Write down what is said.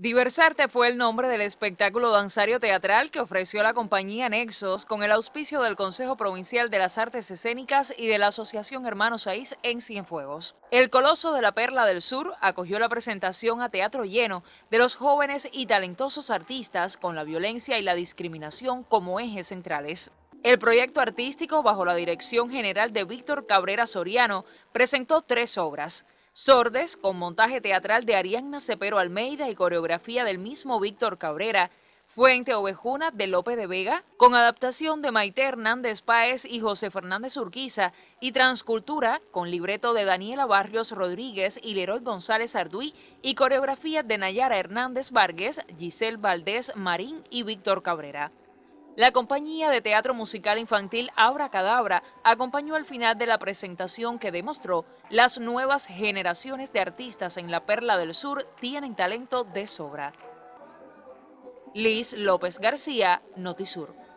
Diversarte fue el nombre del espectáculo danzario teatral que ofreció la compañía Nexos con el auspicio del Consejo Provincial de las Artes Escénicas y de la Asociación Hermanos Aís en Cienfuegos. El Coloso de la Perla del Sur acogió la presentación a teatro lleno de los jóvenes y talentosos artistas con la violencia y la discriminación como ejes centrales. El proyecto artístico, bajo la dirección general de Víctor Cabrera Soriano, presentó tres obras. Sordes, con montaje teatral de Arianna Cepero Almeida y coreografía del mismo Víctor Cabrera, Fuente Ovejuna de López de Vega, con adaptación de Maite Hernández Páez y José Fernández Urquiza, y Transcultura, con libreto de Daniela Barrios Rodríguez y Leroy González Arduí, y coreografía de Nayara Hernández Vargas, Giselle Valdés Marín y Víctor Cabrera. La compañía de teatro musical infantil Abra Cadabra acompañó al final de la presentación que demostró las nuevas generaciones de artistas en la Perla del Sur tienen talento de sobra. Liz López García, Notisur.